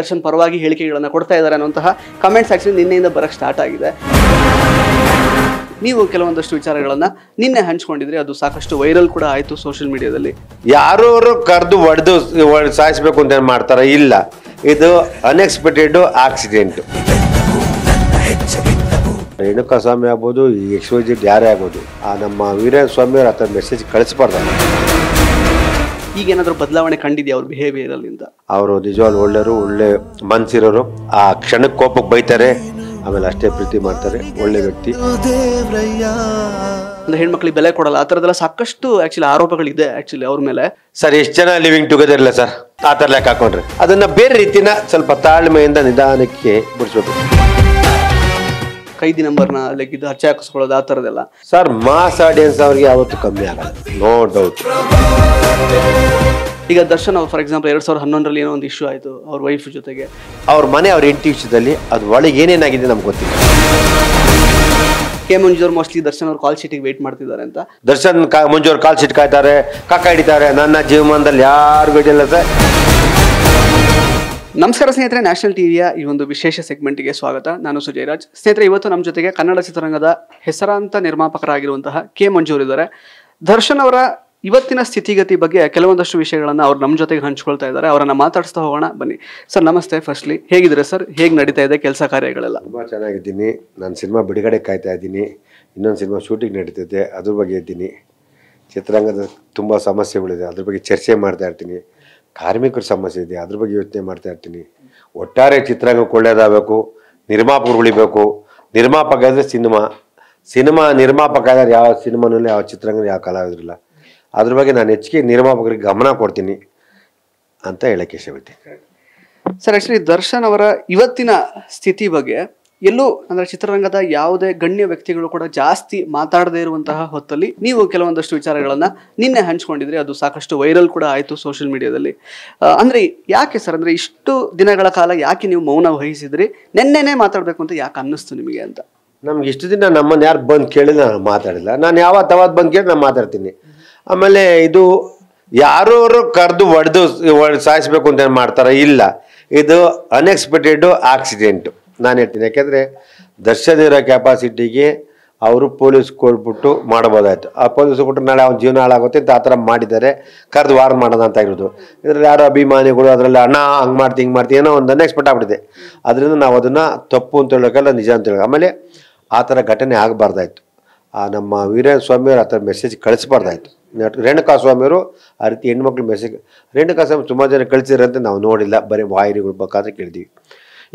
ದರ್ಶನ್ ಪರವಾಗಿ ಹೇಳಿಕೆಗಳನ್ನು ಕೊಡ್ತಾ ಇದ್ದಾರೆ ಅನ್ನುವಂತಹ ಕಮೆಂಟ್ಸ್ ಸೆಕ್ಷನ್ ನಿನ್ನೆಯಿಂದ ಬರೋಕ್ಕೆ ಸ್ಟಾರ್ಟ್ ಆಗಿದೆ ನೀವು ಕೆಲವೊಂದಷ್ಟು ವಿಚಾರಗಳನ್ನು ನಿನ್ನೆ ಹಂಚ್ಕೊಂಡಿದ್ರಿ ಅದು ಸಾಕಷ್ಟು ವೈರಲ್ ಕೂಡ ಆಯಿತು ಸೋಷಿಯಲ್ ಮೀಡಿಯಾದಲ್ಲಿ ಯಾರು ಕರೆದು ಒಡೆದು ಸಾಯಿಸಬೇಕು ಅಂತ ಏನು ಮಾಡ್ತಾರೆ ಇಲ್ಲ ಇದು ಅನ್ಎಕ್ಸ್ಪೆಕ್ಟೆಡ್ ಆಕ್ಸಿಡೆಂಟ್ ರೇಣುಕಾ ಸ್ವಾಮಿ ಆಗ್ಬೋದು ಈ ಯಾರೇ ಆಗ್ಬೋದು ಆ ನಮ್ಮ ವೀರೇಂದ್ರ ಸ್ವಾಮಿ ಅವ್ರು ಆ ಥರ ಮೆಸೇಜ್ ಕಳಿಸ್ಬಾರ್ದು ಈಗ ಏನಾದರೂ ಬದಲಾವಣೆ ಕಂಡಿದೆಯಾ ಅವ್ರ ಅಲ್ಲಿಂದ ಅವರು ನಿಜವಾಗ್ಲೂ ಒಳ್ಳೆಯವರು ಒಳ್ಳೆ ಮನ್ಸಿರೋರು ಆ ಕ್ಷಣಕ್ಕೆ ಕೋಪಕ್ಕೆ ಬೈತಾರೆ ಆಮೇಲೆ ಅಷ್ಟೇ ಪ್ರೀತಿ ಮಾಡ್ತಾರೆ ಒಳ್ಳೆ ವ್ಯಕ್ತಿ ಅಂದ್ರೆ ಹೆಣ್ಮಕ್ಳಿಗೆ ಬೆಲೆ ಕೊಡಲ್ಲ ಆ ಥರದೆಲ್ಲ ಸಾಕಷ್ಟು ಆಕ್ಚುಲಿ ಆರೋಪಗಳಿದೆ ಆಕ್ಚುಲಿ ಅವ್ರ ಮೇಲೆ ಸರ್ ಎಷ್ಟು ಜನ ಲಿವಿಂಗ್ ಟುಗೆದರ್ ಇಲ್ಲ ಸರ್ ಆ ಥರ ಲೆಕ್ಕ ಹಾಕೊಂಡ್ರೆ ಅದನ್ನ ಬೇರೆ ರೀತಿನ ಸ್ವಲ್ಪ ತಾಳ್ಮೆಯಿಂದ ನಿಧಾನಕ್ಕೆ ಬಿಡಿಸ್ಬೇಕು ನಂಬರ್ ನಂಬರ್ನ ಲೈಕ್ ಇದು ಹಚ್ಚ ಹಾಕಿಸ್ಕೊಳ್ಳೋದು ಆ ಥರದ್ದೆಲ್ಲ ಸರ್ ಮಾಸ್ ಆಡಿಯನ್ಸ್ ಅವ್ರಿಗೆ ಯಾವತ್ತು ಕಮ್ಮಿ ಆಗಲ್ಲ ನೋ ಡೌಟ್ ಈಗ ದರ್ಶನ್ ಅವ್ರು ಫಾರ್ ಎಕ್ಸಾಂಪಲ್ ಎರಡ್ ಸಾವಿರದ ಹನ್ನೊಂದರಲ್ಲಿ ಏನೋ ಒಂದು ಇಶ್ಯೂ ಆಯಿತು ಅವ್ರ ವೈಫ್ ಜೊತೆಗೆ ಅವ್ರ ಮನೆ ಅವ್ರ ಎಂಟಿ ವಿಷಯದಲ್ಲಿ ಅದು ಒಳಗೆ ಏನೇನಾಗಿದೆ ನಮ್ಗೆ ಗೊತ್ತಿಲ್ಲ ಕೆ ಮಂಜು ಅವ್ರು ಮೋಸ್ಟ್ಲಿ ದರ್ಶನ್ ಅವ್ರು ಕಾಲ್ ಶೀಟಿಗೆ ವೇಟ್ ಮಾಡ್ತಿದ್ದಾರೆ ಅಂತ ದರ್ಶನ್ ಕಾ ಮಂಜು ಕಾಲ್ ಶೀಟ್ ಕಾಯ್ತಾರೆ ಕಾಕ ಹಿಡಿತಾರೆ ನನ್ನ ಜೀವಮಾನದಲ್ಲಿ ಯಾರು ಗಡಿಯಲ್ಲ ಸರ್ ನಮಸ್ಕಾರ ಸ್ನೇಹಿತರೆ ನ್ಯಾಷನಲ್ ಟಿವಿಯ ಈ ಒಂದು ವಿಶೇಷ ಸೆಗ್ಮೆಂಟ್ಗೆ ಸ್ವಾಗತ ನಾನು ಸುಜಯ್ ರಾಜ್ ಸ್ನೇಹಿತರೆ ಇವತ್ತು ನಮ್ಮ ಜೊತೆಗೆ ಕನ್ನಡ ಚಿತ್ರರಂಗದ ಹೆಸರಾಂತ ನಿರ್ಮಾಪಕರಾಗಿರುವಂತಹ ಕೆ ಮಂಜೂರ್ ಇದ್ದಾರೆ ದರ್ಶನ್ ಅವರ ಇವತ್ತಿನ ಸ್ಥಿತಿಗತಿ ಬಗ್ಗೆ ಕೆಲವೊಂದಷ್ಟು ವಿಷಯಗಳನ್ನು ಅವ್ರು ನಮ್ಮ ಜೊತೆಗೆ ಹಂಚಿಕೊಳ್ತಾ ಇದ್ದಾರೆ ಅವರನ್ನು ಮಾತಾಡಿಸ್ತಾ ಹೋಗೋಣ ಬನ್ನಿ ಸರ್ ನಮಸ್ತೆ ಫಸ್ಟ್ಲಿ ಹೇಗಿದ್ದೀರಾ ಸರ್ ಹೇಗೆ ನಡೀತಾ ಇದೆ ಕೆಲಸ ಕಾರ್ಯಗಳೆಲ್ಲ ತುಂಬ ಚೆನ್ನಾಗಿದ್ದೀನಿ ನಾನು ಸಿನಿಮಾ ಬಿಡುಗಡೆ ಕಾಯ್ತಾ ಇದ್ದೀನಿ ಇನ್ನೊಂದು ಸಿನಿಮಾ ಶೂಟಿಂಗ್ ನಡೀತಿದೆ ಅದ್ರ ಬಗ್ಗೆ ಇದ್ದೀನಿ ಚಿತ್ರರಂಗದ ತುಂಬ ಸಮಸ್ಯೆಗಳಿದೆ ಅದ್ರ ಬಗ್ಗೆ ಚರ್ಚೆ ಮಾಡ್ತಾ ಇರ್ತೀನಿ ಕಾರ್ಮಿಕರ ಸಮಸ್ಯೆ ಇದೆ ಅದ್ರ ಬಗ್ಗೆ ಯೋಚನೆ ಮಾಡ್ತಾ ಇರ್ತೀನಿ ಒಟ್ಟಾರೆ ಚಿತ್ರರಂಗಕ್ಕೆ ಒಳ್ಳೇದಾಗಬೇಕು ನಿರ್ಮಾಪಕರು ಉಳಿಬೇಕು ನಿರ್ಮಾಪಕ ಆದರೆ ಸಿನಿಮಾ ಸಿನಿಮಾ ನಿರ್ಮಾಪಕ ಆದರೆ ಯಾವ ಸಿನಿಮಾನಲ್ಲಿ ಯಾವ ಚಿತ್ರರಂಗ ಯಾವ ಕಲಾವಿದ್ರಿಲ್ಲ ಅದ್ರ ಬಗ್ಗೆ ನಾನು ಹೆಚ್ಚಿಗೆ ನಿರ್ಮಾಪಕರಿಗೆ ಗಮನ ಕೊಡ್ತೀನಿ ಅಂತ ಹೇಳಕ್ಕೆ ಇಷ್ಟಪಡ್ತೀನಿ ಸರ್ ಆ್ಯಕ್ಚುಲಿ ದರ್ಶನ್ ಅವರ ಇವತ್ತಿನ ಸ್ಥಿತಿ ಬಗ್ಗೆ ಎಲ್ಲೂ ಅಂದ್ರೆ ಚಿತ್ರರಂಗದ ಯಾವುದೇ ಗಣ್ಯ ವ್ಯಕ್ತಿಗಳು ಕೂಡ ಜಾಸ್ತಿ ಮಾತಾಡದೇ ಇರುವಂತಹ ಹೊತ್ತಲ್ಲಿ ನೀವು ಕೆಲವೊಂದಷ್ಟು ವಿಚಾರಗಳನ್ನ ನಿನ್ನೆ ಹಂಚ್ಕೊಂಡಿದ್ರಿ ಅದು ಸಾಕಷ್ಟು ವೈರಲ್ ಕೂಡ ಆಯಿತು ಸೋಷಿಯಲ್ ಮೀಡಿಯಾದಲ್ಲಿ ಅಂದ್ರೆ ಯಾಕೆ ಸರ್ ಅಂದ್ರೆ ಇಷ್ಟು ದಿನಗಳ ಕಾಲ ಯಾಕೆ ನೀವು ಮೌನ ವಹಿಸಿದ್ರಿ ನಿನ್ನೆನೆ ಮಾತಾಡಬೇಕು ಅಂತ ಯಾಕೆ ಅನ್ನಿಸ್ತು ನಿಮಗೆ ಅಂತ ನಮ್ಗೆ ಇಷ್ಟು ದಿನ ನಮ್ಮನ್ನ ಯಾರು ಬಂದು ಕೇಳಿದ ನಾನು ಮಾತಾಡಿಲ್ಲ ನಾನು ಯಾವ ಅವಾಗ ಬಂದು ಕೇಳಿ ನಾನು ಮಾತಾಡ್ತೀನಿ ಆಮೇಲೆ ಇದು ಯಾರು ಕರೆದು ಒಡೆದು ಸಾಯಿಸ್ಬೇಕು ಅಂತ ಏನು ಮಾಡ್ತಾರ ಇಲ್ಲ ಇದು ಅನ್ಎಕ್ಸ್ಪೆಕ್ಟೆಡ್ ಆಕ್ಸಿಡೆಂಟು ನಾನು ಹೇಳ್ತೀನಿ ಯಾಕೆಂದರೆ ಇರೋ ಕೆಪಾಸಿಟಿಗೆ ಅವರು ಪೊಲೀಸ್ ಕೊಟ್ಬಿಟ್ಟು ಮಾಡ್ಬೋದಾಯ್ತು ಆ ಪೊಲೀಸ್ ಕೊಟ್ಟು ನಾಳೆ ಅವ್ನ ಜೀವನ ಹಾಳಾಗುತ್ತೆ ಅಂತ ಆ ಥರ ಮಾಡಿದ್ದಾರೆ ಕರೆದು ವಾರ ಮಾಡೋಣ ಅಂತ ಇರೋದು ಇದರಲ್ಲಿ ಯಾರೋ ಅಭಿಮಾನಿಗಳು ಅದರಲ್ಲಿ ಅಣ್ಣ ಹಂಗೆ ಮಾಡ್ತೀನಿ ಹಿಂಗೆ ಮಾಡ್ತೀನಿ ಏನೋ ಒಂದು ಎಕ್ಸ್ಪೆಕ್ಟ್ ಆಗ್ಬಿಟ್ಟಿದೆ ಅದರಿಂದ ನಾವು ಅದನ್ನು ತಪ್ಪು ಅಂತ ಹೇಳೋಕ್ಕೆಲ್ಲ ನಿಜ ಅಂತ ಹೇಳೋ ಆಮೇಲೆ ಆ ಥರ ಘಟನೆ ಆಗಬಾರ್ದಾಯ್ತು ಆ ನಮ್ಮ ವೀರೇಂದ್ರ ಸ್ವಾಮಿಯವರು ಆ ಥರ ಮೆಸೇಜ್ ಕಳಿಸ್ಬಾರ್ದಾಯ್ತು ರೇಣುಕಾ ಸ್ವಾಮಿಯವರು ಆ ರೀತಿ ಹೆಣ್ಮಕ್ಳು ಮೆಸೇಜ್ ರೇಣುಕಾ ಸ್ವಾಮಿ ತುಂಬ ಜನ ಕಳಿಸಿರಂತೆ ನಾವು ನೋಡಿಲ್ಲ ಬರೀ ವಾಹಿನಿಗಳು ಬೇಕಾದ್ರೆ ಕೇಳಿದ್ದೀವಿ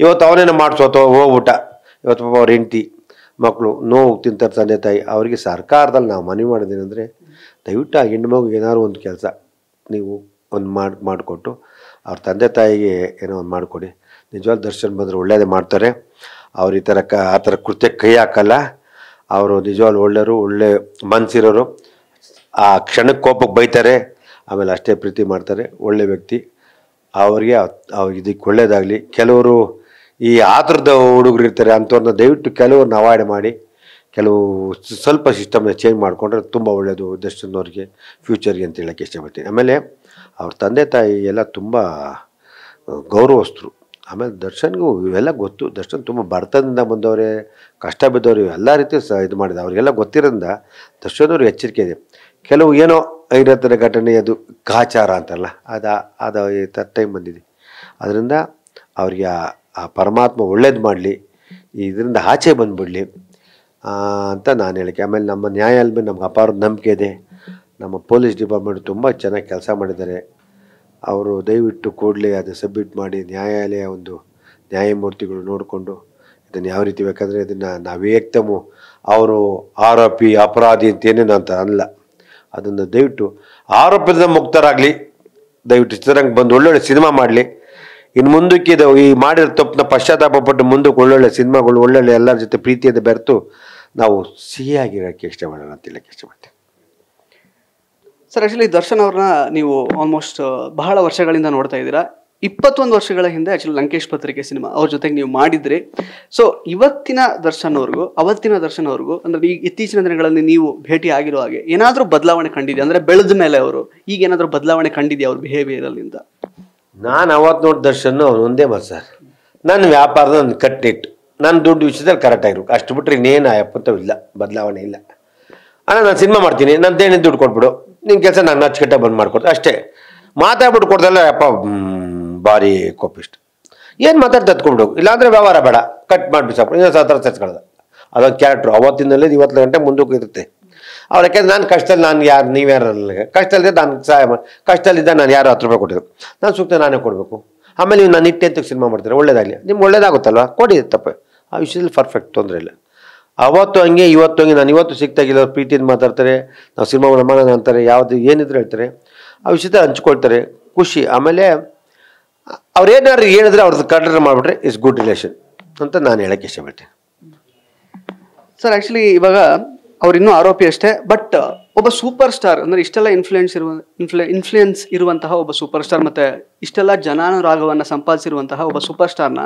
ಇವತ್ತು ಅವನೇನು ಮಾಡ್ಸೋತ ಹೋಗ್ಬಿಟ್ಟ ಇವತ್ತು ಪಾಪ ಅವ್ರ ಹೆಂಡತಿ ಮಕ್ಕಳು ನೋವು ತಿಂತಾರೆ ತಂದೆ ತಾಯಿ ಅವರಿಗೆ ಸರ್ಕಾರದಲ್ಲಿ ನಾವು ಮನವಿ ಮಾಡಿದ್ದೇನೆಂದರೆ ದಯವಿಟ್ಟು ಆ ಹೆಣ್ಣು ಮಗು ಏನಾದ್ರು ಒಂದು ಕೆಲಸ ನೀವು ಒಂದು ಮಾಡಿ ಮಾಡಿಕೊಟ್ಟು ಅವ್ರ ತಂದೆ ತಾಯಿಗೆ ಏನೋ ಒಂದು ಮಾಡಿಕೊಡಿ ನಿಜವಾದ ದರ್ಶನ್ ಬಂದರೆ ಒಳ್ಳೆಯದೇ ಮಾಡ್ತಾರೆ ಅವ್ರು ಈ ಥರ ಕ ಆ ಥರ ಕೃತ್ಯ ಕೈ ಹಾಕಲ್ಲ ಅವರು ನಿಜವಾಗ್ಲು ಒಳ್ಳೆಯರು ಒಳ್ಳೆ ಮನಸ್ಸಿರೋರು ಆ ಕ್ಷಣಕ್ಕೆ ಕೋಪಕ್ಕೆ ಬೈತಾರೆ ಆಮೇಲೆ ಅಷ್ಟೇ ಪ್ರೀತಿ ಮಾಡ್ತಾರೆ ಒಳ್ಳೆ ವ್ಯಕ್ತಿ ಅವರಿಗೆ ಇದಕ್ಕೆ ಒಳ್ಳೆಯದಾಗಲಿ ಕೆಲವರು ಈ ಆತುರದ ಹುಡುಗರು ಇರ್ತಾರೆ ಅಂಥವ್ರನ್ನ ದಯವಿಟ್ಟು ಕೆಲವ್ರನ್ನ ಅವಾಯ್ಡ್ ಮಾಡಿ ಕೆಲವು ಸ್ವಲ್ಪ ಸಿಸ್ಟಮ್ನ ಚೇಂಜ್ ಮಾಡಿಕೊಂಡ್ರೆ ತುಂಬ ಒಳ್ಳೆಯದು ದರ್ಶನವ್ರಿಗೆ ಫ್ಯೂಚರ್ಗೆ ಅಂತ ಹೇಳೋಕ್ಕೆ ಇಷ್ಟಪಡ್ತೀನಿ ಆಮೇಲೆ ಅವ್ರ ತಂದೆ ತಾಯಿ ಎಲ್ಲ ತುಂಬ ಗೌರವಸ್ಥರು ಆಮೇಲೆ ದರ್ಶನ್ಗೂ ಇವೆಲ್ಲ ಗೊತ್ತು ದರ್ಶನ್ ತುಂಬ ಬಡತನದಿಂದ ಬಂದವರೇ ಕಷ್ಟ ಬಿದ್ದವರು ಎಲ್ಲ ರೀತಿ ಸಹ ಇದು ಮಾಡಿದೆ ಅವರಿಗೆಲ್ಲ ಗೊತ್ತಿರೋದ್ರಿಂದ ದರ್ಶನವ್ರಿಗೆ ಎಚ್ಚರಿಕೆ ಇದೆ ಕೆಲವು ಏನೋ ಐರತ್ತರ ಘಟನೆ ಅದು ಕಾಚಾರ ಅಂತಲ್ಲ ಅದು ಅದು ಟೈಮ್ ಬಂದಿದೆ ಅದರಿಂದ ಅವ್ರಿಗೆ ಆ ಪರಮಾತ್ಮ ಒಳ್ಳೇದು ಮಾಡಲಿ ಇದರಿಂದ ಆಚೆ ಬಂದುಬಿಡಲಿ ಅಂತ ನಾನು ಹೇಳಿಕೆ ಆಮೇಲೆ ನಮ್ಮ ನ್ಯಾಯಾಲಯ ಮೇಲೆ ನಮ್ಗೆ ಅಪಾರ ನಂಬಿಕೆ ಇದೆ ನಮ್ಮ ಪೊಲೀಸ್ ಡಿಪಾರ್ಟ್ಮೆಂಟ್ ತುಂಬ ಚೆನ್ನಾಗಿ ಕೆಲಸ ಮಾಡಿದ್ದಾರೆ ಅವರು ದಯವಿಟ್ಟು ಕೂಡಲೇ ಅದು ಸಬ್ಮಿಟ್ ಮಾಡಿ ನ್ಯಾಯಾಲಯ ಒಂದು ನ್ಯಾಯಮೂರ್ತಿಗಳು ನೋಡಿಕೊಂಡು ಇದನ್ನು ಯಾವ ರೀತಿ ಬೇಕಂದರೆ ಇದನ್ನು ನಾವು ಅವರು ಆರೋಪಿ ಅಪರಾಧಿ ಏನೇನು ಅಂತ ಅಲ್ಲ ಅದನ್ನು ದಯವಿಟ್ಟು ಆರೋಪದಿಂದ ಮುಕ್ತರಾಗಲಿ ದಯವಿಟ್ಟು ಚಿತ್ರರಂಗ ಬಂದು ಒಳ್ಳೊಳ್ಳೆ ಸಿನಿಮಾ ಮಾಡಲಿ ಇನ್ನು ಮುಂದಕ್ಕೆ ಇದು ಈ ಮಾಡಿರೋ ತಪ್ಪನ್ನ ಪಶ್ಚಾತ್ತಾಪ ಪಟ್ಟು ಮುಂದಕ್ಕೆ ಒಳ್ಳೊಳ್ಳೆ ಸಿನಿಮಾಗಳು ಒಳ್ಳೊಳ್ಳೆ ಎಲ್ಲರ ಜೊತೆ ಪ್ರೀತಿಯಿಂದ ಬೆರೆತು ನಾವು ಸಿಹಿಯಾಗಿರೋಕ್ಕೆ ಇಷ್ಟ ಮಾಡೋಣ ಅಂತ ಹೇಳಕ್ಕೆ ಇಷ್ಟಪಡ್ತೀನಿ ಸರ್ ಆ್ಯಕ್ಚುಲಿ ದರ್ಶನ್ ಅವ್ರನ್ನ ನೀವು ಆಲ್ಮೋಸ್ಟ್ ಬಹಳ ವರ್ಷಗಳಿಂದ ನೋಡ್ತಾ ಇದ್ದೀರಾ ಇಪ್ಪತ್ತೊಂದು ವರ್ಷಗಳ ಹಿಂದೆ ಆ್ಯಕ್ಚುಲಿ ಲಂಕೇಶ್ ಪತ್ರಿಕೆ ಸಿನಿಮಾ ಅವ್ರ ಜೊತೆಗೆ ನೀವು ಮಾಡಿದ್ರಿ ಸೊ ಇವತ್ತಿನ ದರ್ಶನ್ ಅವ್ರಿಗೂ ಅವತ್ತಿನ ದರ್ಶನ್ ಅವ್ರಿಗೂ ಅಂದರೆ ಈ ಇತ್ತೀಚಿನ ದಿನಗಳಲ್ಲಿ ನೀವು ಭೇಟಿ ಆಗಿರೋ ಹಾಗೆ ಏನಾದರೂ ಬದಲಾವಣೆ ಕಂಡಿದೆ ಅಂದರೆ ಬೆಳೆದ ಮೇಲೆ ಅವರು ಈಗ ಏನಾದರೂ ಬದಲಾವಣೆ ಕಂಡಿದೆಯಾ ಅವ್ರ ಬಿಹೇವಿಯರಲ್ಲಿಂದ ನಾನು ಅವತ್ತು ನೋಡಿ ದರ್ಶನ ಅವ್ನು ಒಂದೇ ಮಾತು ಸರ್ ನನ್ನ ವ್ಯಾಪಾರದ ಒಂದು ಕಟ್ಟಿಟ್ಟು ನನ್ನ ದುಡ್ಡು ವಿಷಯದಲ್ಲಿ ಕರೆಕ್ಟಾಗಿರ್ಬೇಕು ಅಷ್ಟು ಬಿಟ್ಟರೆ ಇನ್ನೇನು ಇಲ್ಲ ಬದಲಾವಣೆ ಇಲ್ಲ ಅಣ್ಣ ನಾನು ಸಿನಿಮಾ ಮಾಡ್ತೀನಿ ನನ್ನ ದೇಣಿ ದುಡ್ಡು ಕೊಟ್ಬಿಡು ನಿನ್ನ ಕೆಲಸ ನಾನು ಅಚ್ಚುಕಟ್ಟಾಗಿ ಬಂದು ಮಾಡ್ಕೊಡ್ತೀನಿ ಅಷ್ಟೇ ಮಾತಾಡ್ಬಿಟ್ಟು ಕೊಡ್ದಲ್ಲ ಅಪ್ಪ ಭಾರಿ ಕೋಪಿಷ್ಟು ಏನು ಮಾತಾಡ್ತಾ ತತ್ಕೊಂಡ್ಬಿಡು ಇಲ್ಲಾಂದರೆ ವ್ಯವಹಾರ ಬೇಡ ಕಟ್ ಮಾಡಿಬಿಟ್ಟು ಇನ್ನೊಂದು ಸಾವಿರ ಥರ ಅದೊಂದು ಕ್ಯಾರೆಕ್ಟ್ರು ಅವತ್ತಿನಲ್ಲಿ ಇವತ್ತು ಗಂಟೆ ಮುಂದಕ್ಕೆ ಇರುತ್ತೆ ಅವ್ರು ಯಾಕೆಂದ್ರೆ ನಾನು ಕಷ್ಟದಲ್ಲಿ ನಾನು ಯಾರು ಕಷ್ಟ ಕಷ್ಟದಲ್ಲಿದ್ದ ನಾನು ಸಹಾಯ ಕಷ್ಟದಲ್ಲಿದ್ದ ನಾನು ಯಾರು ಹತ್ತು ರೂಪಾಯಿ ಕೊಟ್ಟಿದ್ರು ನಾನು ಸೂಕ್ತ ನಾನೇ ಕೊಡಬೇಕು ಆಮೇಲೆ ನೀವು ನಾನು ಇಟ್ಟೆ ಅಂತ ಸಿನಿಮಾ ಮಾಡ್ತಾರೆ ಒಳ್ಳೇದಾಗಲಿ ನಿಮ್ಗೆ ಒಳ್ಳೇದಾಗುತ್ತಲ್ವ ಕೊಡಿ ತಪ್ಪು ಆ ವಿಷಯದಲ್ಲಿ ಪರ್ಫೆಕ್ಟ್ ತೊಂದರೆ ಇಲ್ಲ ಅವತ್ತು ಹಂಗೆ ಇವತ್ತು ಹಂಗೆ ನಾನು ಇವತ್ತು ಅವ್ರು ಪ್ರೀತಿಯಿಂದ ಮಾತಾಡ್ತಾರೆ ನಾವು ಸಿನಿಮಾ ನಮ್ಮನ ಅಂತಾರೆ ಯಾವುದು ಏನಿದ್ರು ಹೇಳ್ತಾರೆ ಆ ವಿಷಯದ ಹಂಚ್ಕೊಳ್ತಾರೆ ಖುಷಿ ಆಮೇಲೆ ಅವ್ರು ಏನಾದ್ರು ಹೇಳಿದ್ರೆ ಅವ್ರದ್ದು ಕಂಡ್ರ ಮಾಡಿಬಿಟ್ರೆ ಇಸ್ ಗುಡ್ ರಿಲೇಷನ್ ಅಂತ ನಾನು ಹೇಳೋಕ್ಕೆ ಇಷ್ಟಪಡ್ತೀನಿ ಸರ್ ಆ್ಯಕ್ಚುಲಿ ಇವಾಗ ಅವರಿನ್ನೂ ಆರೋಪಿ ಅಷ್ಟೇ ಬಟ್ uh, ಒಬ್ಬ ಸೂಪರ್ ಸ್ಟಾರ್ ಅಂದರೆ ಇಷ್ಟೆಲ್ಲ ಇನ್ಫ್ಲುಯೆನ್ಸ್ ಇರುವ ಇನ್ಫ್ಲು ಇನ್ಫ್ಲೂಯೆನ್ಸ್ ಇರುವಂತಹ ಒಬ್ಬ ಸೂಪರ್ ಸ್ಟಾರ್ ಮತ್ತು ಇಷ್ಟೆಲ್ಲ ಜನಾನುರಾಗವನ್ನು ಸಂಪಾದಿಸಿರುವಂತಹ ಒಬ್ಬ ಸೂಪರ್ ಸ್ಟಾರ್ನ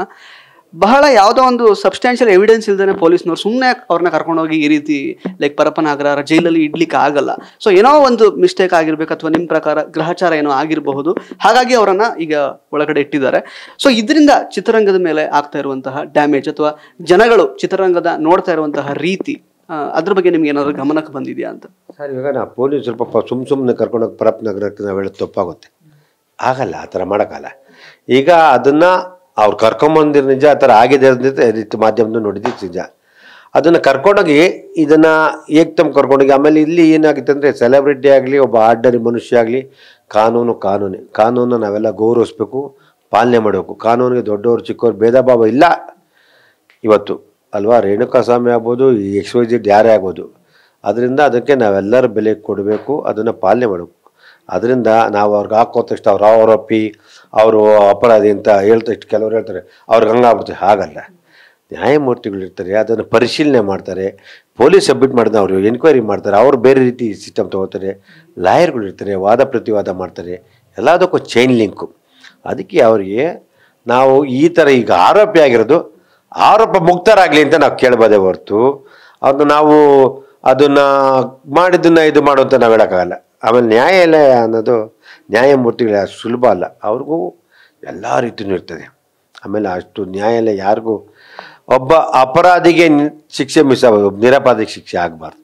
ಬಹಳ ಯಾವುದೋ ಒಂದು ಸಬ್ಸ್ಟ್ಯಾನ್ಷಿಯಲ್ ಎವಿಡೆನ್ಸ್ ಇಲ್ದೇ ಪೊಲೀಸ್ನವ್ರು ಸುಮ್ಮನೆ ಅವ್ರನ್ನ ಕರ್ಕೊಂಡೋಗಿ ಈ ರೀತಿ ಲೈಕ್ ಪರಪನಾಗ್ರಹರ ಜೈಲಲ್ಲಿ ಇಡ್ಲಿಕ್ಕೆ ಆಗಲ್ಲ ಸೊ ಏನೋ ಒಂದು ಮಿಸ್ಟೇಕ್ ಆಗಿರ್ಬೇಕು ಅಥವಾ ನಿಮ್ಮ ಪ್ರಕಾರ ಗ್ರಹಚಾರ ಏನೋ ಆಗಿರಬಹುದು ಹಾಗಾಗಿ ಅವರನ್ನ ಈಗ ಒಳಗಡೆ ಇಟ್ಟಿದ್ದಾರೆ ಸೊ ಇದರಿಂದ ಚಿತ್ರರಂಗದ ಮೇಲೆ ಆಗ್ತಾ ಇರುವಂತಹ ಡ್ಯಾಮೇಜ್ ಅಥವಾ ಜನಗಳು ಚಿತ್ರರಂಗದ ನೋಡ್ತಾ ಇರುವಂತಹ ರೀತಿ ಅದ್ರ ಬಗ್ಗೆ ನಿಮ್ಗೆ ಏನಾದ್ರು ಗಮನಕ್ಕೆ ಬಂದಿದೆಯಾ ಅಂತ ಸರ್ ಇವಾಗ ನಾ ಪೊಲೀಸರು ಪಾಪ ಸುಮ್ ಸುಮ್ಮನೆ ಕರ್ಕೊಂಡೋಗಿ ಪರಪ್ ನಗರಕ್ಕೆ ನಾವು ಹೇಳೋದು ತಪ್ಪಾಗುತ್ತೆ ಆಗಲ್ಲ ಆ ಥರ ಮಾಡೋಕ್ಕಲ್ಲ ಈಗ ಅದನ್ನು ಅವ್ರು ಕರ್ಕೊಂಬಂದಿರೋ ನಿಜ ಆ ಥರ ಆಗಿದೆ ರೀತಿ ಮಾಧ್ಯಮದ ನೋಡಿದ್ದು ನಿಜ ಅದನ್ನು ಕರ್ಕೊಂಡೋಗಿ ಇದನ್ನು ಏಕ್ತಮ್ ಕರ್ಕೊಂಡೋಗಿ ಆಮೇಲೆ ಇಲ್ಲಿ ಏನಾಗುತ್ತೆ ಅಂದರೆ ಸೆಲೆಬ್ರಿಟಿ ಆಗಲಿ ಒಬ್ಬ ಆರ್ಡರಿ ಮನುಷ್ಯ ಆಗಲಿ ಕಾನೂನು ಕಾನೂನೇ ಕಾನೂನನ್ನು ನಾವೆಲ್ಲ ಗೌರವಿಸ್ಬೇಕು ಪಾಲನೆ ಮಾಡಬೇಕು ಕಾನೂನಿಗೆ ದೊಡ್ಡವರು ಚಿಕ್ಕವರು ಭೇದ ಭಾವ ಇಲ್ಲ ಇವತ್ತು ಅಲ್ವಾ ರೇಣುಕಾಸ್ವಾಮಿ ಆಗ್ಬೋದು ಈ ಜಿ ಯಾರೇ ಆಗ್ಬೋದು ಅದರಿಂದ ಅದಕ್ಕೆ ನಾವೆಲ್ಲರೂ ಬೆಲೆ ಕೊಡಬೇಕು ಅದನ್ನು ಪಾಲನೆ ಮಾಡಬೇಕು ಅದರಿಂದ ನಾವು ಅವ್ರಿಗೆ ಹಾಕೋ ತಕ್ಷಣ ಅವ್ರು ಆರೋಪಿ ಅವರು ಅಪರಾಧಿ ಅಂತ ಹೇಳ್ತು ಕೆಲವ್ರು ಹೇಳ್ತಾರೆ ಅವ್ರಿಗೆ ಹಂಗಾಗ್ಬಿಡ್ತಾರೆ ಹಾಗಲ್ಲ ನ್ಯಾಯಮೂರ್ತಿಗಳಿರ್ತಾರೆ ಅದನ್ನು ಪರಿಶೀಲನೆ ಮಾಡ್ತಾರೆ ಪೊಲೀಸ್ ಸಬ್ಮಿಟ್ ಮಾಡಿದ ಅವರು ಎನ್ಕ್ವೈರಿ ಮಾಡ್ತಾರೆ ಅವರು ಬೇರೆ ರೀತಿ ಸಿಸ್ಟಮ್ ತೊಗೋತಾರೆ ಲಾಯರ್ಗಳಿರ್ತಾರೆ ವಾದ ಪ್ರತಿವಾದ ಮಾಡ್ತಾರೆ ಎಲ್ಲದಕ್ಕೂ ಚೈನ್ ಲಿಂಕು ಅದಕ್ಕೆ ಅವರಿಗೆ ನಾವು ಈ ಥರ ಈಗ ಆರೋಪಿ ಆಗಿರೋದು ಆರೋಪ ಮುಕ್ತರಾಗಲಿ ಅಂತ ನಾವು ಕೇಳ್ಬೋದೇ ಹೊರತು ಅದು ನಾವು ಅದನ್ನು ಮಾಡಿದ್ದನ್ನು ಇದು ಮಾಡುವಂತ ನಾವು ಹೇಳೋಕ್ಕಾಗಲ್ಲ ಆಮೇಲೆ ನ್ಯಾಯಾಲಯ ಅನ್ನೋದು ನ್ಯಾಯಮೂರ್ತಿಗಳ ಸುಲಭ ಅಲ್ಲ ಅವ್ರಿಗೂ ಎಲ್ಲ ರೀತಿಯೂ ಇರ್ತದೆ ಆಮೇಲೆ ಅಷ್ಟು ನ್ಯಾಯಾಲಯ ಯಾರಿಗೂ ಒಬ್ಬ ಅಪರಾಧಿಗೆ ಶಿಕ್ಷೆ ಮಿಸ್ ಒಬ್ಬ ನಿರಪರಾಧಿಗೆ ಶಿಕ್ಷೆ ಆಗಬಾರ್ದು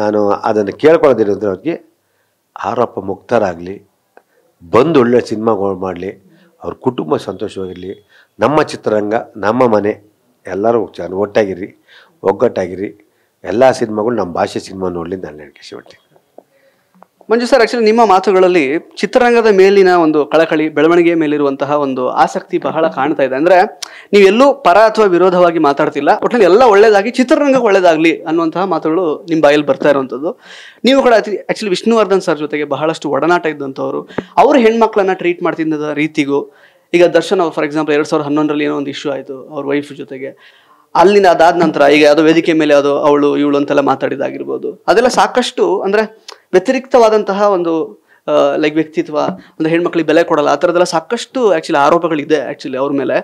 ನಾನು ಅದನ್ನು ಕೇಳ್ಕೊಳ್ಳೋದಿರೋದ್ರ ಅವ್ರಿಗೆ ಆರೋಪ ಮುಕ್ತರಾಗಲಿ ಬಂದು ಒಳ್ಳೆ ಸಿನಿಮಾಗಳು ಮಾಡಲಿ ಅವ್ರ ಕುಟುಂಬ ಸಂತೋಷವಾಗಿರಲಿ ನಮ್ಮ ಚಿತ್ರರಂಗ ನಮ್ಮ ಮನೆ ಎಲ್ಲರೂ ಜನ ಒಟ್ಟಾಗಿರಿ ಒಗ್ಗಟ್ಟಾಗಿರಿ ಎಲ್ಲ ಸಿನಿಮಾಗಳು ನಮ್ಮ ಭಾಷೆ ಸಿನಿಮಾ ನೋಡಲಿ ನಾನು ಮಂಜು ಸರ್ ಆ್ಯಕ್ಚುಲಿ ನಿಮ್ಮ ಮಾತುಗಳಲ್ಲಿ ಚಿತ್ರರಂಗದ ಮೇಲಿನ ಒಂದು ಕಳಕಳಿ ಬೆಳವಣಿಗೆ ಮೇಲಿರುವಂತಹ ಒಂದು ಆಸಕ್ತಿ ಬಹಳ ಕಾಣ್ತಾ ಇದೆ ಅಂದರೆ ನೀವೆಲ್ಲೂ ಪರ ಅಥವಾ ವಿರೋಧವಾಗಿ ಮಾತಾಡ್ತಿಲ್ಲ ಒಟ್ಟಿನಲ್ಲಿ ಎಲ್ಲ ಒಳ್ಳೇದಾಗಿ ಚಿತ್ರರಂಗಕ್ಕೆ ಒಳ್ಳೇದಾಗಲಿ ಅನ್ನುವಂತಹ ಮಾತುಗಳು ನಿಮ್ಮ ಬಾಯಲ್ಲಿ ಬರ್ತಾ ಇರುವಂಥದ್ದು ನೀವು ಕೂಡ ಆ್ಯಕ್ಚುಲಿ ವಿಷ್ಣುವರ್ಧನ್ ಸರ್ ಜೊತೆಗೆ ಬಹಳಷ್ಟು ಒಡನಾಟ ಇದ್ದಂಥವ್ರು ಅವರು ಹೆಣ್ಮಕ್ಳನ್ನು ಟ್ರೀಟ್ ಮಾಡ್ತಿದ್ದ ರೀತಿಗೂ ಈಗ ದರ್ಶನ್ ಅವರು ಫಾರ್ ಎಕ್ಸಾಂಪಲ್ ಎರಡು ಸಾವಿರದ ಹನ್ನೊಂದರಲ್ಲಿ ಏನೋ ಒಂದು ಇಶ್ಯೂ ಆಯಿತು ಅವ್ರ ವೈಫ್ ಜೊತೆಗೆ ಅಲ್ಲಿನ ಅದಾದ ನಂತರ ಈಗ ಯಾವುದೋ ವೇದಿಕೆ ಮೇಲೆ ಅದು ಅವಳು ಇವಳು ಅಂತೆಲ್ಲ ಮಾತಾಡಿದಾಗಿರ್ಬೋದು ಅದೆಲ್ಲ ಸಾಕಷ್ಟು ಅಂದರೆ ವ್ಯತಿರಿಕ್ತವಾದಂತಹ ಒಂದು ಲೈಕ್ ವ್ಯಕ್ತಿತ್ವ ಅಂದರೆ ಹೆಣ್ಮಕ್ಳಿಗೆ ಬೆಲೆ ಕೊಡಲ್ಲ ಆ ಥರದೆಲ್ಲ ಸಾಕಷ್ಟು ಆ್ಯಕ್ಚುಲಿ ಆರೋಪಗಳಿದೆ ಆ್ಯಕ್ಚುಲಿ ಅವ್ರ ಮೇಲೆ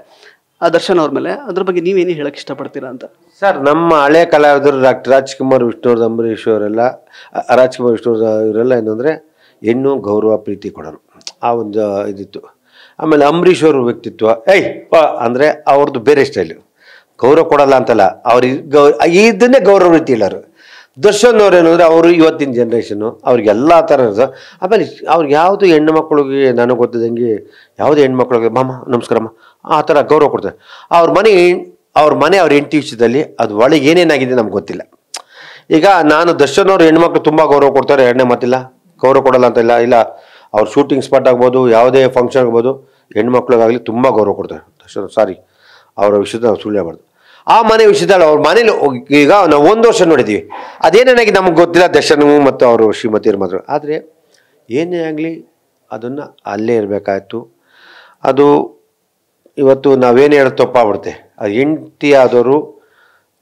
ಆ ದರ್ಶನ್ ಅವ್ರ ಮೇಲೆ ಅದ್ರ ಬಗ್ಗೆ ನೀವೇನು ಹೇಳಕ್ಕೆ ಇಷ್ಟಪಡ್ತೀರಾ ಅಂತ ಸರ್ ನಮ್ಮ ಹಳೆ ಕಲಾವಿದರು ಡಾಕ್ಟರ್ ರಾಜ್ಕುಮಾರ್ ವಿಷ್ಣುವರ್ಧ ಅಂಬರೀಶ್ ಅವರೆಲ್ಲ ರಾಜ್ಕುಮಾರ್ ವಿಷ್ಣುವರ್ಧ ಇವರೆಲ್ಲ ಏನಂದರೆ ಹೆಣ್ಣು ಗೌರವ ಪ್ರೀತಿ ಕೊಡೋರು ಆ ಒಂದು ಇದಿತ್ತು ಆಮೇಲೆ ಅಂಬರೀಷ್ ಅವ್ರ ವ್ಯಕ್ತಿತ್ವ ಏಯ್ ಅಂದರೆ ಅವ್ರದ್ದು ಬೇರೆ ಸ್ಟೈಲು ಗೌರವ ಕೊಡಲ್ಲ ಅಂತಲ್ಲ ಅವ್ರಿಗೆ ಗೌ ಇದನ್ನೇ ಗೌರವ ರೀತಿ ಇಲ್ಲರು ದರ್ಶನ್ ಅವ್ರು ಏನಂದರೆ ಅವರು ಇವತ್ತಿನ ಜನ್ರೇಷನು ಅವ್ರಿಗೆಲ್ಲ ಥರ ಆಮೇಲೆ ಅವ್ರಿಗೆ ಯಾವುದು ಹೆಣ್ಣು ಮಕ್ಕಳಿಗೆ ನನಗೆ ಗೊತ್ತಿದ್ದಂಗೆ ಯಾವುದೇ ಹೆಣ್ಣು ಮಕ್ಕಳಿಗೆ ಮಾಮ ನಮಸ್ಕಾರಮ್ಮ ಆ ಥರ ಗೌರವ ಕೊಡ್ತಾರೆ ಅವ್ರ ಮನೆ ಅವ್ರ ಮನೆ ಅವ್ರ ಹೆಂಡತಿ ವಿಷಯದಲ್ಲಿ ಅದು ಒಳಗೆ ಏನೇನಾಗಿದೆ ನಮ್ಗೆ ಗೊತ್ತಿಲ್ಲ ಈಗ ನಾನು ದರ್ಶನ್ ಅವರು ಹೆಣ್ಮಕ್ಳು ತುಂಬ ಗೌರವ ಕೊಡ್ತಾರೆ ಎರಡನೇ ಮಾತಿಲ್ಲ ಗೌರವ ಕೊಡಲ್ಲ ಅಂತ ಇಲ್ಲ ಇಲ್ಲ ಅವ್ರ ಶೂಟಿಂಗ್ ಸ್ಪಾಟ್ ಆಗ್ಬೋದು ಯಾವುದೇ ಫಂಕ್ಷನ್ ಆಗ್ಬೋದು ಹೆಣ್ಮಕ್ಳಿಗಾಗಲಿ ತುಂಬ ಗೌರವ ಕೊಡ್ತಾರೆ ದರ್ಶನ ಸಾರಿ ಅವರ ವಿಷಯದ ನಾವು ಆ ಮನೆ ವಿಷಯದಲ್ಲಿ ಅವ್ರ ಮನೇಲಿ ಈಗ ನಾವು ಒಂದು ವರ್ಷ ನೋಡಿದ್ದೀವಿ ಅದೇನೇನಾಗಿ ನಮ್ಗೆ ಗೊತ್ತಿಲ್ಲ ದರ್ಶನೂ ಮತ್ತು ಅವರು ಶ್ರೀಮತಿಯರು ಮಾತ್ರ ಆದರೆ ಏನೇ ಆಗಲಿ ಅದನ್ನು ಅಲ್ಲೇ ಇರಬೇಕಾಯ್ತು ಅದು ಇವತ್ತು ನಾವೇನು ಹೇಳೋ ತಪ್ಪಾಗ್ಬಿಡುತ್ತೆ ಅದು ಹೆಂಡತಿ ಆದವರು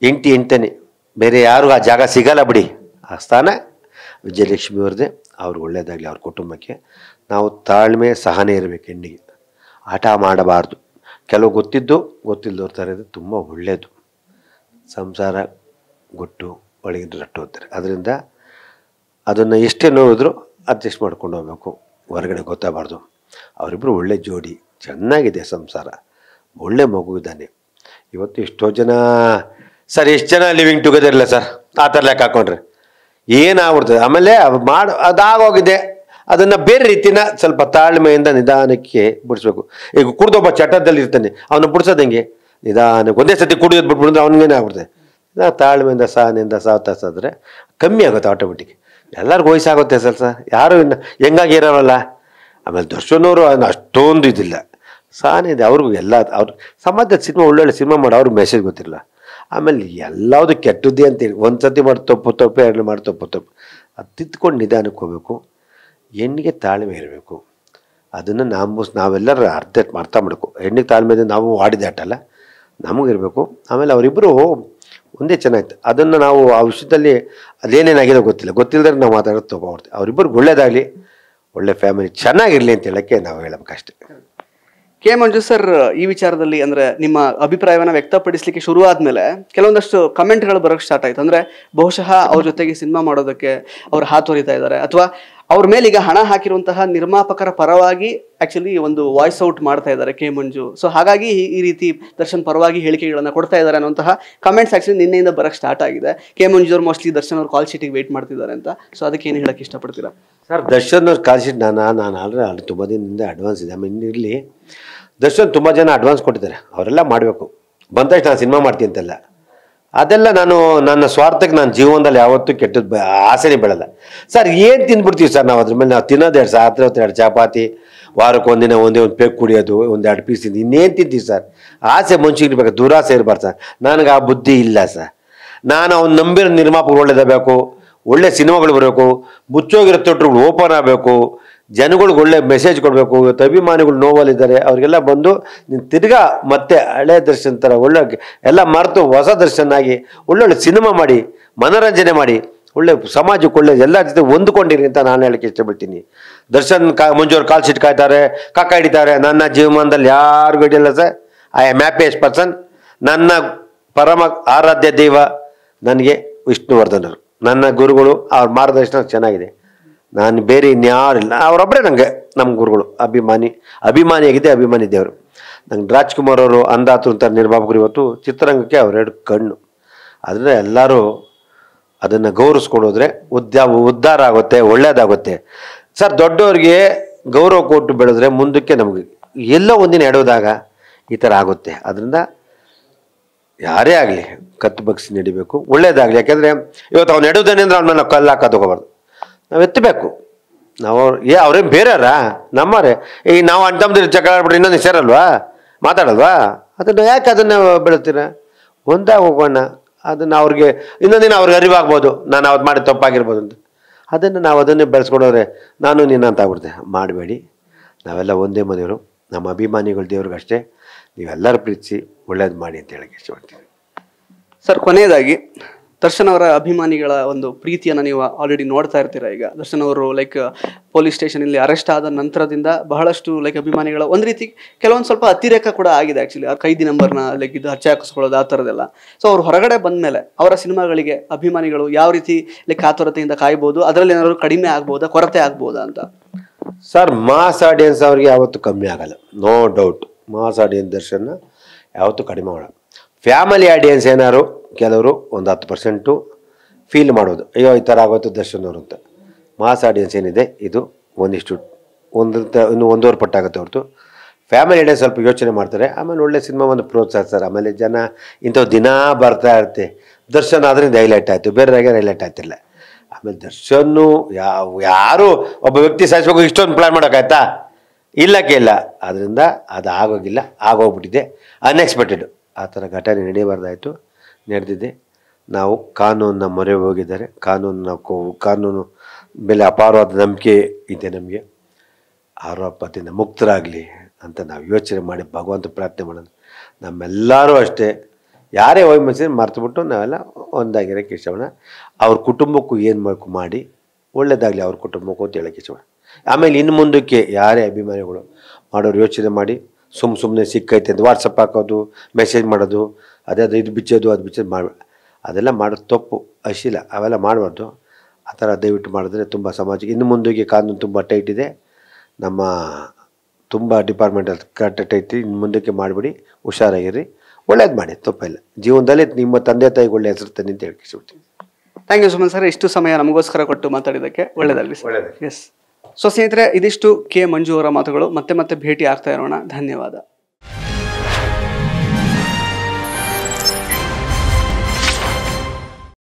ಎಂಟಿ ಎಂಟನೇ ಬೇರೆ ಯಾರಿಗೂ ಆ ಜಾಗ ಸಿಗಲ್ಲ ಬಿಡಿ ಆ ಸ್ಥಾನ ವಿಜಯಲಕ್ಷ್ಮಿ ಅವ್ರು ಒಳ್ಳೆಯದಾಗಲಿ ಅವ್ರ ಕುಟುಂಬಕ್ಕೆ ನಾವು ತಾಳ್ಮೆ ಸಹನೆ ಇರಬೇಕು ಹೆಣ್ಣಿಗೆ ಹಠ ಮಾಡಬಾರ್ದು ಕೆಲವು ಗೊತ್ತಿದ್ದು ಗೊತ್ತಿಲ್ಲದವ್ರ ಥರ ತುಂಬ ಒಳ್ಳೆಯದು ಸಂಸಾರ ಗೊಟ್ಟು ಒಳಗಿನ ರಟ್ಟು ಹೋಗ್ತಾರೆ ಅದರಿಂದ ಅದನ್ನು ಎಷ್ಟೇ ನೋಡಿದ್ರು ಅಡ್ಜಸ್ಟ್ ಮಾಡ್ಕೊಂಡು ಹೋಗ್ಬೇಕು ಹೊರಗಡೆ ಗೊತ್ತಾಗಬಾರ್ದು ಅವರಿಬ್ಬರು ಒಳ್ಳೆ ಜೋಡಿ ಚೆನ್ನಾಗಿದೆ ಸಂಸಾರ ಒಳ್ಳೆ ಮಗು ಇದ್ದಾನೆ ಇವತ್ತು ಎಷ್ಟೋ ಜನ ಸರ್ ಎಷ್ಟು ಜನ ಲಿವಿಂಗ್ ಟುಗೆದರ್ ಇಲ್ಲ ಸರ್ ಆ ಥರ ಲೆಕ್ಕ ಹಾಕೊಂಡ್ರೆ ಏನಾಗ್ಬಿಡ್ತದೆ ಆಮೇಲೆ ಮಾಡ ಅದಾಗೋಗಿದೆ ಅದನ್ನು ಬೇರೆ ರೀತಿನ ಸ್ವಲ್ಪ ತಾಳ್ಮೆಯಿಂದ ನಿಧಾನಕ್ಕೆ ಬಿಡಿಸ್ಬೇಕು ಈಗ ಕುಡ್ದೊಬ್ಬ ಚಟದಲ್ಲಿ ಇರ್ತಾನೆ ಅವನು ಬಿಡ್ಸೋದು ಹೆಂಗೆ ನಿಧಾನಕ್ಕೆ ಒಂದೇ ಸತಿ ಕುಡಿಯೋದು ಬಿಟ್ಬಿಡಿದ್ರೆ ಅವ್ನಿಗೇನೇ ಆಗ್ಬಿಡ್ತದೆ ತಾಳ್ಮೆಯಿಂದ ಸಹನೆಯಿಂದ ಸಾವ್ತಾ ಕಮ್ಮಿ ಆಗುತ್ತೆ ಆಟೋಮೆಟಿಕ್ ಎಲ್ಲರಿಗೂ ವಯಸ್ಸಾಗುತ್ತೆ ಸರ್ ಸರ್ ಯಾರು ಇನ್ನು ಹೆಂಗಾಗಿ ಇರೋರಲ್ಲ ಆಮೇಲೆ ದರ್ಶನವರು ಅಷ್ಟೊಂದು ಇದಿಲ್ಲ ಸಹನೆ ಇದೆ ಅವ್ರಿಗೂ ಎಲ್ಲ ಅವ್ರು ಸಮಾಜದ ಸಿನಿಮಾ ಒಳ್ಳೊಳ್ಳೆ ಸಿನಿಮಾ ಮಾಡಿ ಅವ್ರಿಗೆ ಮೆಸೇಜ್ ಗೊತ್ತಿಲ್ಲ ಆಮೇಲೆ ಎಲ್ಲದು ಕೆಟ್ಟದ್ದೇ ಅಂತೇಳಿ ಒಂದು ಸತಿ ಮಾಡಿ ತಪ್ಪು ತಪ್ಪು ಎರಡು ಮಾಡಿ ತಪ್ಪು ತಪ್ಪು ಅದು ತಿದ್ಕೊಂಡು ನಿಧಾನಕ್ಕೆ ಹೋಗಬೇಕು ಹೆಣ್ಣಿಗೆ ತಾಳ್ಮೆ ಇರಬೇಕು ಅದನ್ನು ನಾವು ನಾವೆಲ್ಲರೂ ಅರ್ಧ ಅರ್ಥ ಮಾಡಬೇಕು ಹೆಣ್ಣಿಗೆ ಇದೆ ನಾವು ಆಟಲ್ಲ ನಮಗಿರಬೇಕು ಆಮೇಲೆ ಅವರಿಬ್ಬರು ಒಂದೇ ಚೆನ್ನಾಗಿತ್ತು ಅದನ್ನು ನಾವು ಆ ವಿಷಯದಲ್ಲಿ ಅದೇನೇನಾಗಿದೆ ಗೊತ್ತಿಲ್ಲ ಗೊತ್ತಿಲ್ಲದ್ರೆ ನಾವು ಮಾತಾಡೋದು ತೊಗೊಬಾರ್ದು ಅವರಿಬ್ಬರಿಗೆ ಒಳ್ಳೇದಾಗಲಿ ಒಳ್ಳೆ ಫ್ಯಾಮಿಲಿ ಚೆನ್ನಾಗಿರಲಿ ಅಂತ ಹೇಳೋಕ್ಕೆ ನಾವು ಹೇಳಬೇಕಷ್ಟೇ ಕೆ ಮಂಜು ಸರ್ ಈ ವಿಚಾರದಲ್ಲಿ ಅಂದ್ರೆ ನಿಮ್ಮ ಅಭಿಪ್ರಾಯವನ್ನ ವ್ಯಕ್ತಪಡಿಸಲಿಕ್ಕೆ ಶುರು ಆದ್ಮೇಲೆ ಕೆಲವೊಂದಷ್ಟು ಕಮೆಂಟ್ಗಳು ಬರೋಕ್ ಸ್ಟಾರ್ಟ್ ಆಯ್ತು ಅಂದ್ರೆ ಬಹುಶಃ ಅವ್ರ ಜೊತೆಗೆ ಸಿನಿಮಾ ಮಾಡೋದಕ್ಕೆ ಅವ್ರು ಹಾತೊರಿತಾ ಇದ್ದಾರೆ ಅಥವಾ ಅವ್ರ ಮೇಲೆ ಈಗ ಹಣ ಹಾಕಿರುವಂತಹ ನಿರ್ಮಾಪಕರ ಪರವಾಗಿ ಆಕ್ಚುಲಿ ಒಂದು ವಾಯ್ಸ್ ಔಟ್ ಮಾಡ್ತಾ ಇದ್ದಾರೆ ಕೆ ಮಂಜು ಸೊ ಹಾಗಾಗಿ ಈ ರೀತಿ ದರ್ಶನ್ ಪರವಾಗಿ ಹೇಳಿಕೆಗಳನ್ನು ಕೊಡ್ತಾ ಇದ್ದಾರೆ ಅನ್ನೋಂತಹ ಕಮೆಂಟ್ಸ್ ಆಕ್ಚುಲಿ ನಿನ್ನೆಯಿಂದ ಬರಕ್ಕೆ ಸ್ಟಾರ್ಟ್ ಆಗಿದೆ ಕೆ ಮಂಜು ಅವರು ಮೋಸ್ಟ್ಲಿ ದರ್ಶನ್ ಅವ್ರು ಕಾಲ್ ಶೀಟಿಗೆ ವೇಟ್ ಮಾಡ್ತಿದ್ದಾರೆ ಅಂತ ಸೊ ಅದಕ್ಕೆ ಏನು ಹೇಳಕ್ಕೆ ಇಷ್ಟಪಡ್ತೀರಾ ಸರ್ ದರ್ಶನ್ ಅವ್ರ ಕಾಲ್ ಶೀಟ್ ನಾನು ನಾನು ಆಲ್ರೆಡಿ ತುಂಬ ದಿನದಿಂದ ಅಡ್ವಾನ್ಸ್ ಇದೆ ಆಮೇಲೆ ಇಲ್ಲಿ ದರ್ಶನ್ ತುಂಬ ಜನ ಅಡ್ವಾನ್ಸ್ ಕೊಟ್ಟಿದ್ದಾರೆ ಅವರೆಲ್ಲ ಮಾಡಬೇಕು ಬಂದ ತಕ್ಷಣ ನಾನು ಸಿನಿಮಾ ಮಾಡ್ತೀನಿ ಅಂತೆಲ್ಲ ಅದೆಲ್ಲ ನಾನು ನನ್ನ ಸ್ವಾರ್ಥಕ್ಕೆ ನಾನು ಜೀವನದಲ್ಲಿ ಯಾವತ್ತೂ ಕೆಟ್ಟದ್ದು ಆಸೆನೇ ಬೆಳಲ್ಲ ಸರ್ ಏನು ತಿಂದ್ಬಿಡ್ತೀವಿ ಸರ್ ನಾವು ಅದ್ರ ಮೇಲೆ ನಾವು ತಿನ್ನೋದು ಎರಡು ಸಾತ್ರ ಹೊತ್ತು ಎರಡು ಚಪಾತಿ ವಾರಕ್ಕೆ ಒಂದಿನ ಒಂದೇ ಒಂದು ಪೇಕ್ ಕುಡಿಯೋದು ಒಂದು ಎರಡು ಪೀಸ್ ತಿಂದು ಇನ್ನೇನು ತಿಂತೀವಿ ಸರ್ ಆಸೆ ಮನುಷ್ಯನಿರ್ಬೇಕು ದುರಾಸೆ ಇರಬಾರ್ದು ಸರ್ ನನಗೆ ಆ ಬುದ್ಧಿ ಇಲ್ಲ ಸರ್ ನಾನು ಅವ್ನು ನಂಬಿರೋ ನಿರ್ಮಾಪಕರು ಒಳ್ಳೇದಾಗಬೇಕು ಒಳ್ಳೆ ಸಿನಿಮಾಗಳು ಬರಬೇಕು ಮುಚ್ಚೋಗಿರೋ ತೊಟ್ಟರುಗಳು ಓಪನ್ ಆಗಬೇಕು ಜನಗಳ್ಗೆ ಒಳ್ಳೆ ಮೆಸೇಜ್ ಕೊಡಬೇಕು ಇವತ್ತು ಅಭಿಮಾನಿಗಳು ನೋವಲ್ಲಿದ್ದಾರೆ ಅವರಿಗೆಲ್ಲ ಬಂದು ತಿರ್ಗಾ ಮತ್ತೆ ಹಳೆ ದರ್ಶನ್ ಥರ ಒಳ್ಳೆ ಎಲ್ಲ ಮರೆತು ಹೊಸ ದರ್ಶನಾಗಿ ಆಗಿ ಒಳ್ಳೊಳ್ಳೆ ಸಿನಿಮಾ ಮಾಡಿ ಮನೋರಂಜನೆ ಮಾಡಿ ಒಳ್ಳೆ ಸಮಾಜಕ್ಕೆ ಒಳ್ಳೆ ಎಲ್ಲ ಜೊತೆ ಹೊಂದ್ಕೊಂಡಿರಿ ಅಂತ ನಾನು ಹೇಳಕ್ಕೆ ಇಷ್ಟಪಡ್ತೀನಿ ದರ್ಶನ್ ಕ ಮುಂಜೋರು ಕಾಲ್ ಸಿಟ್ಟು ಕಾಯ್ತಾರೆ ಕಾಕ ಹಿಡಿತಾರೆ ನನ್ನ ಜೀವಮಾನದಲ್ಲಿ ಯಾರಿಗೂ ಹಿಡಿಯಲ್ಲ sir I am happiest person ನನ್ನ ಪರಮ ಆರಾಧ್ಯ ದೈವ ನನಗೆ ವಿಷ್ಣುವರ್ಧನರು ನನ್ನ ಗುರುಗಳು ಅವ್ರ ಮಾರ್ಗದರ್ಶನ ಚೆನ್ನಾಗಿದೆ ನಾನು ಬೇರೆ ಇನ್ಯಾರಿಲ್ಲ ಅವರೊಬ್ಬರೇ ನನಗೆ ನಮ್ಮ ಗುರುಗಳು ಅಭಿಮಾನಿ ಅಭಿಮಾನಿಯಾಗಿದ್ದೆ ಅಭಿಮಾನಿ ದೇವರು ನಂಗೆ ರಾಜ್ಕುಮಾರ್ ಅವರು ಅಂದಾತು ಅಂತ ನಿರ್ಮಾಪಕರು ಇವತ್ತು ಚಿತ್ರರಂಗಕ್ಕೆ ಅವರೆರಡು ಕಣ್ಣು ಅದರಿಂದ ಎಲ್ಲರೂ ಅದನ್ನು ಗೌರವಿಸ್ಕೊಂಡೋದ್ರೆ ಉದ್ಯ ಉದ್ಧಾರ ಆಗುತ್ತೆ ಒಳ್ಳೇದಾಗುತ್ತೆ ಸರ್ ದೊಡ್ಡವ್ರಿಗೆ ಗೌರವ ಕೊಟ್ಟು ಬೆಳೆದ್ರೆ ಮುಂದಕ್ಕೆ ನಮಗೆ ಎಲ್ಲೋ ಒಂದಿನ ಎಡೋದಾಗ ಈ ಥರ ಆಗುತ್ತೆ ಅದರಿಂದ ಯಾರೇ ಆಗಲಿ ಕತ್ತು ಬಗ್ಸಿ ನಡಿಬೇಕು ಒಳ್ಳೇದಾಗಲಿ ಯಾಕೆಂದರೆ ಇವತ್ತು ಅವ್ನು ನೆಡೋದೇನೆಂದ್ರೆ ಅವನ ಮೇಲೆ ಕಲ್ಲು ಹಾಕೋದು ಹೋಗಬಾರ್ದು ನಾವು ಎತ್ತಬೇಕು ನಾವು ಏ ಅವ್ರೇನು ಬೇರೆಯವರ ನಮ್ಮವ್ರೆ ಈ ನಾವು ಅಂತಮ್ದಿರು ಜಗಳ ಆಡ್ಬಿಟ್ರೆ ಇನ್ನೊಂದು ಹೆಸರಲ್ವಾ ಮಾತಾಡಲ್ವಾ ಅದನ್ನು ಯಾಕೆ ಅದನ್ನು ಬೆಳೆಸ್ತೀರ ಒಂದೇ ಹೋಗೋಣ ಅದನ್ನು ಅವ್ರಿಗೆ ಇನ್ನೊಂದಿನ ಅವ್ರಿಗೆ ಅರಿವಾಗ್ಬೋದು ನಾನು ಅವ್ರು ಮಾಡಿ ತಪ್ಪಾಗಿರ್ಬೋದು ಅಂತ ಅದನ್ನು ನಾವು ಅದನ್ನೇ ಬೆಳೆಸ್ಕೊಡೋದ್ರೆ ನಾನು ನಿನ್ನ ಅಂತ ಮಾಡಬೇಡಿ ನಾವೆಲ್ಲ ಒಂದೇ ಮನೆಯವರು ನಮ್ಮ ಅಭಿಮಾನಿಗಳು ದೇವ್ರಿಗಷ್ಟೇ ನೀವೆಲ್ಲರೂ ಪ್ರೀತಿಸಿ ಒಳ್ಳೇದು ಮಾಡಿ ಅಂತ ಹೇಳಕ್ಕೆ ಇಷ್ಟಪಡ್ತೀನಿ ಸರ್ ಕೊನೆಯದಾಗಿ ದರ್ಶನ್ ಅವರ ಅಭಿಮಾನಿಗಳ ಒಂದು ಪ್ರೀತಿಯನ್ನು ನೀವು ಆಲ್ರೆಡಿ ನೋಡ್ತಾ ಇರ್ತೀರಾ ಈಗ ದರ್ಶನ್ ಅವರು ಲೈಕ್ ಪೊಲೀಸ್ ಸ್ಟೇಷನಲ್ಲಿ ಅರೆಸ್ಟ್ ಆದ ನಂತರದಿಂದ ಬಹಳಷ್ಟು ಲೈಕ್ ಅಭಿಮಾನಿಗಳ ಒಂದು ರೀತಿ ಕೆಲವೊಂದು ಸ್ವಲ್ಪ ಅತಿರೇಕ ಕೂಡ ಆಗಿದೆ ಆ್ಯಕ್ಚುಲಿ ಆ ಕೈದಿ ನಂಬರ್ನ ಲೈಕ್ ಇದು ಹಚ್ಚೆ ಹಾಕಿಸ್ಕೊಳ್ಳೋದು ಆ ಥರದ್ದೆಲ್ಲ ಸೊ ಅವ್ರು ಹೊರಗಡೆ ಬಂದ ಮೇಲೆ ಅವರ ಸಿನಿಮಾಗಳಿಗೆ ಅಭಿಮಾನಿಗಳು ಯಾವ ರೀತಿ ಲೈಕ್ ಆತುರತೆಯಿಂದ ಕಾಯ್ಬೋದು ಅದರಲ್ಲಿ ಏನಾದರೂ ಕಡಿಮೆ ಆಗ್ಬೋದಾ ಕೊರತೆ ಆಗ್ಬೋದಾ ಅಂತ ಸರ್ ಮಾಸ್ ಆಡಿಯನ್ಸ್ ಅವ್ರಿಗೆ ಯಾವತ್ತು ಕಮ್ಮಿ ಆಗಲ್ಲ ನೋ ಡೌಟ್ ಮಾಸ್ ಆಡಿಯನ್ಸ್ ದರ್ಶನ ಯಾವತ್ತೂ ಕಡಿಮೆ ಮಾಡೋಲ್ಲ ಫ್ಯಾಮಿಲಿ ಆಡಿಯನ್ಸ್ ಏನಾರು ಕೆಲವರು ಒಂದು ಹತ್ತು ಪರ್ಸೆಂಟು ಫೀಲ್ ಮಾಡೋದು ಅಯ್ಯೋ ಈ ಥರ ಆಗೋಯ್ತು ದರ್ಶನ್ ಅವರು ಅಂತ ಮಾಸ್ ಆಡಿಯನ್ಸ್ ಏನಿದೆ ಇದು ಒಂದಿಷ್ಟು ಒಂದು ಇನ್ನು ಒಂದೂವರೆ ಪಟ್ಟಾಗುತ್ತೆ ಹೊರತು ಫ್ಯಾಮಿಲಿ ಡೇ ಸ್ವಲ್ಪ ಯೋಚನೆ ಮಾಡ್ತಾರೆ ಆಮೇಲೆ ಒಳ್ಳೆ ಸಿನಿಮಾ ಒಂದು ಪ್ರೋತ್ಸಾಹಿಸ್ತಾರೆ ಆಮೇಲೆ ಜನ ಇಂಥವು ದಿನ ಬರ್ತಾ ಇರುತ್ತೆ ದರ್ಶನ್ ಆದ್ರಿಂದ ಹೈಲೈಟ್ ಆಯಿತು ಹಾಗೆ ಹೈಲೈಟ್ ಆಯ್ತಿಲ್ಲ ಆಮೇಲೆ ದರ್ಶನ್ನು ಯಾವ ಯಾರು ಒಬ್ಬ ವ್ಯಕ್ತಿ ಸಾಯಿಸ್ಬೇಕು ಇಷ್ಟೊಂದು ಪ್ಲ್ಯಾನ್ ಮಾಡೋಕ್ಕಾಯ್ತಾ ಇಲ್ಲ ಆದ್ದರಿಂದ ಅದು ಆಗೋಗಿಲ್ಲ ಆಗೋಗ್ಬಿಟ್ಟಿದೆ ಅನ್ಎಕ್ಸ್ಪೆಕ್ಟೆಡ್ ಆ ಥರ ಘಟನೆ ನಡೆಯಬಾರ್ದಾಯಿತು ನಡೆದಿದೆ ನಾವು ಕಾನೂನನ್ನ ಮೊರೆ ಹೋಗಿದ್ದಾರೆ ಕಾನೂನು ನಾವು ಕಾನೂನು ಮೇಲೆ ಅಪಾರವಾದ ನಂಬಿಕೆ ಇದೆ ನಮಗೆ ಆರೋಪದಿಂದ ಮುಕ್ತರಾಗಲಿ ಅಂತ ನಾವು ಯೋಚನೆ ಮಾಡಿ ಭಗವಂತ ಪ್ರಾರ್ಥನೆ ಮಾಡೋದು ನಮ್ಮೆಲ್ಲರೂ ಅಷ್ಟೇ ಯಾರೇ ಹೋಗಿ ಮನಸ್ಸಿನ ಮರ್ತುಬಿಟ್ಟು ನಾವೆಲ್ಲ ಒಂದಾಗಿರೋಕ್ಕೆ ಇಷ್ಟಪಡೋಣ ಅವ್ರ ಕುಟುಂಬಕ್ಕೂ ಏನು ಮಾಡಬೇಕು ಮಾಡಿ ಒಳ್ಳೇದಾಗಲಿ ಅವ್ರ ಕುಟುಂಬಕ್ಕೂ ಅಂತ ಹೇಳೋಕ್ಕೆ ಇಷ್ಟಪಡೋಣ ಆಮೇಲೆ ಇನ್ನು ಮುಂದಕ್ಕೆ ಯಾರೇ ಅಭಿಮಾನಿಗಳು ಮಾಡೋರು ಯೋಚನೆ ಮಾಡಿ ಸುಮ್ಮ ಸುಮ್ಮನೆ ಸಿಕ್ಕೈತೆ ಅಂತ ವಾಟ್ಸಪ್ ಹಾಕೋದು ಮೆಸೇಜ್ ಮಾಡೋದು ಅದೇ ಅದು ಇದು ಬಿಚ್ಚೋದು ಅದು ಬಿಚ್ಚೋದು ಮಾಡ ಅದೆಲ್ಲ ಮಾಡೋದು ತಪ್ಪು ಅಶೀಲ ಅವೆಲ್ಲ ಮಾಡಬಾರ್ದು ಆ ಥರ ದಯವಿಟ್ಟು ಮಾಡಿದ್ರೆ ತುಂಬ ಸಮಾಜಕ್ಕೆ ಇನ್ನು ಮುಂದೆಗೆ ಕಾನೂನು ತುಂಬ ಟೈಟ್ ಇದೆ ನಮ್ಮ ತುಂಬ ಡಿಪಾರ್ಟ್ಮೆಂಟಲ್ಲಿ ಕರೆಕ್ಟ್ ಟೈಟ್ ಇನ್ನು ಮುಂದಕ್ಕೆ ಮಾಡಿಬಿಡಿ ಹುಷಾರಾಗಿರಿ ಒಳ್ಳೇದು ಮಾಡಿ ತಪ್ಪಿಲ್ಲ ಜೀವನದಲ್ಲಿ ನಿಮ್ಮ ತಂದೆ ತಾಯಿಗೆ ಒಳ್ಳೆ ಹೆಸರು ತನ್ನಿ ಅಂತ ಬಿಡ್ತೀನಿ ಥ್ಯಾಂಕ್ ಯು ಸುಮನ್ ಸರ್ ಇಷ್ಟು ಸಮಯ ನಮಗೋಸ್ಕರ ಕೊಟ್ಟು ಮಾತಾಡಿದ್ದಕ್ಕೆ ಒಳ್ಳೆಯದಾಗಲಿ ಒಳ್ಳೆಯದು ಎಸ್ ಸೊ ಸ್ನೇಹಿತರೆ ಇದಿಷ್ಟು ಕೆ ಮಂಜು ಅವರ ಮಾತುಗಳು ಮತ್ತೆ ಮತ್ತೆ ಭೇಟಿ ಆಗ್ತಾ ಇರೋಣ ಧನ್ಯವಾದ